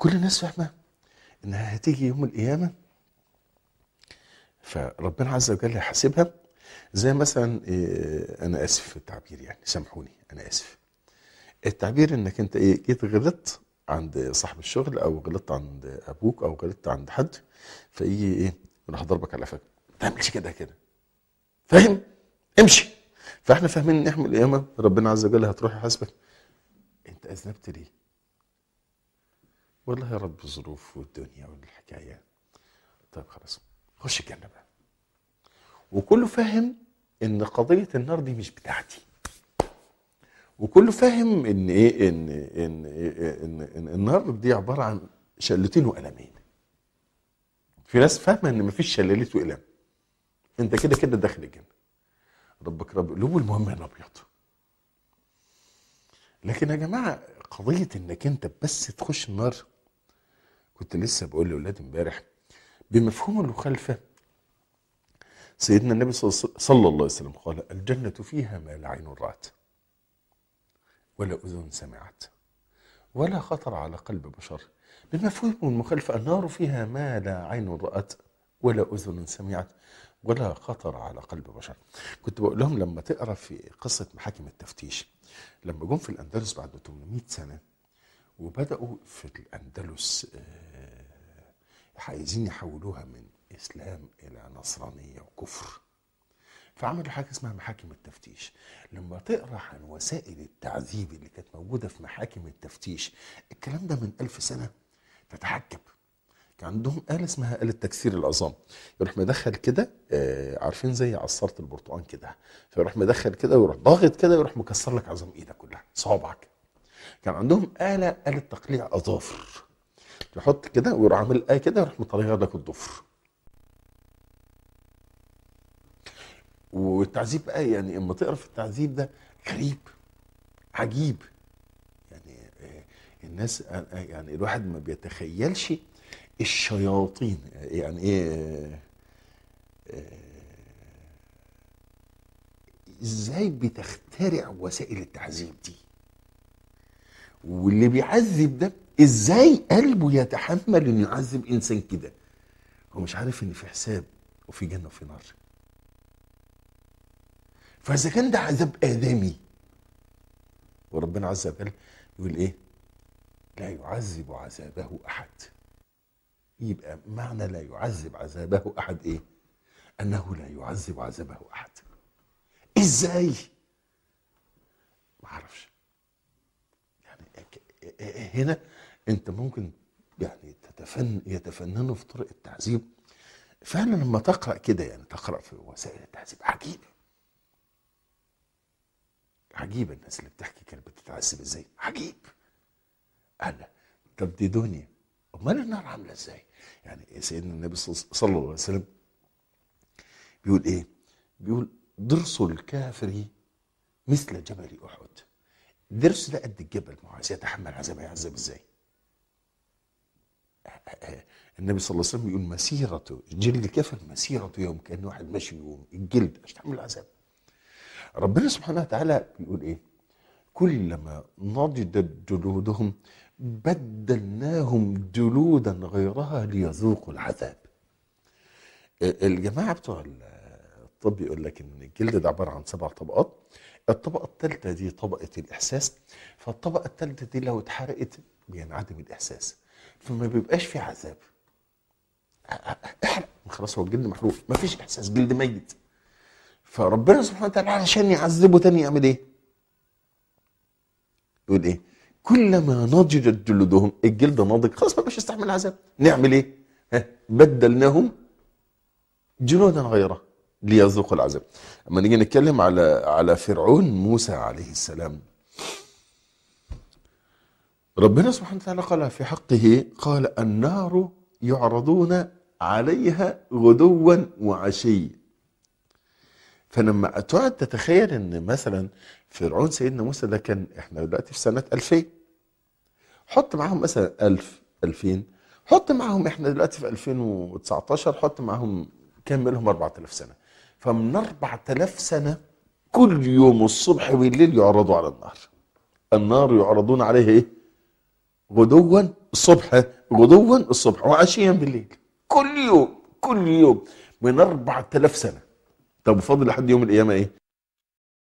كل الناس فاهمه انها هتيجي يوم القيامه فربنا عز وجل هيحاسبها زي مثلا آه، انا اسف في التعبير يعني سامحوني انا اسف التعبير انك انت ايه جيت غلطت عند صاحب الشغل او غلطت عند ابوك او غلطت عند حد فيجي ايه انا ضربك على فك ما تعملش كده كده فاهم امشي فاحنا فاهمين ان يوم القيامه ربنا عز وجل هتروح يحاسبك انت اذنبت ليه والله يا رب الظروف والدنيا والحكاية طيب خلاص خش الجنة بقى وكله فاهم ان قضية النار دي مش بتاعتي وكله فاهم ان ايه ان ان ان, إن النار دي عبارة عن شلتين وقلمين في ناس فاهمة ان مفيش شلاليت وقلم انت كده كده داخل الجنة ربك رب قلوب المهم انه ابيض لكن يا جماعه قضيه انك انت بس تخش النار كنت لسه بقول لاولادي امبارح بمفهوم المخالفه سيدنا النبي صلى الله عليه وسلم قال الجنه فيها ما لا عين رات ولا اذن سمعت ولا خطر على قلب بشر بمفهوم المخالفه النار فيها ما لا عين رات ولا اذن سمعت ولا خطر على قلب بشر كنت بقول لهم لما تقرا في قصه محاكم التفتيش لما جم في الاندلس بعد 800 سنه وبدأوا في الأندلس آه، عايزين يحولوها من إسلام إلى نصرانية وكفر فعملوا حاجة اسمها محاكم التفتيش لما تقرأ عن وسائل التعذيب اللي كانت موجودة في محاكم التفتيش الكلام ده من ألف سنة تتحجب كان عندهم آلة اسمها آلة تكسير العظام يروح مدخل كده آه عارفين زي عصارة البرتقال كده فيروح مدخل كده ويروح ضاغط كده ويروح مكسر لك عظام ايدك كلها صوابعك كان عندهم آلة آلة تقليع أظافر يحط كده ويروح عامل آية كده ويروح مطلع لك الضفر والتعذيب بقى يعني اما تقرا في التعذيب ده غريب عجيب يعني آه، الناس آه، آه، يعني الواحد ما بيتخيلش الشياطين يعني ايه ازاي بتخترع وسائل التعذيب دي واللي بيعذب ده ازاي قلبه يتحمل انه يعذب انسان كده هو مش عارف ان في حساب وفي جنه وفي نار فاذا كان ده عذاب ادمي وربنا عز وجل يقول ايه لا يعذب عذابه احد يبقى معنى لا يعذب عذابه احد ايه انه لا يعذب عذابه احد ازاي هنا انت ممكن يعني تتفن يتفننوا في طرق التعذيب فعلا لما تقرا كده يعني تقرا في وسائل التعذيب عجيبه عجيب الناس اللي بتحكي كانت بتتعذب ازاي عجيب قال طب دي دنيا امال النار عامله ازاي يعني سيدنا النبي صلى الله عليه وسلم بيقول ايه بيقول ضرس الكافر مثل جبل احد ضرس ده قد الجبل ما عايز يتحمل عذاب هيعذب ازاي؟ النبي صلى الله عليه وسلم يقول مسيرته جلد الكفن مسيرته يوم كان واحد ماشي يوم الجلد مش تحمل العذاب ربنا سبحانه وتعالى بيقول ايه كلما نضجت جلودهم بدلناهم جلودا غيرها ليذوقوا العذاب الجماعه بتوع الطب يقول لك ان الجلد ده عباره عن سبع طبقات الطبقه الثالثه دي طبقه الاحساس فالطبقه الثالثه دي لو اتحرقت بينعدم يعني الاحساس فما بيبقاش في عذاب احرق خلاص هو الجلد محروق ما فيش احساس جلد ميت فربنا سبحانه وتعالى علشان يعذبه تاني يعمل ايه؟ يقول ايه؟ كلما نضجت جلودهم الجلد ناضج خلاص ما بقاش يستحمل العذاب نعمل ايه؟ ها بدلناهم جلودا غيره ليذوقوا العذاب اما نيجي نتكلم على على فرعون موسى عليه السلام ربنا سبحانه وتعالى قال في حقه قال النار يعرضون عليها غدوا وعشي فلما تقعد تتخيل ان مثلا فرعون سيدنا موسى ده كان احنا دلوقتي في سنه 2000 حط معاهم مثلا 1000 2000 حط معاهم احنا دلوقتي في 2019 حط معاهم كام منهم 4000 سنه فمن 4000 سنة كل يوم الصبح والليل يعرضوا على النار النار يعرضون عليه ايه غدوا الصبح غدوا الصبح وعشيا بالليل كل يوم كل يوم من 4000 سنة طب فاضل لحد يوم القيامة ايه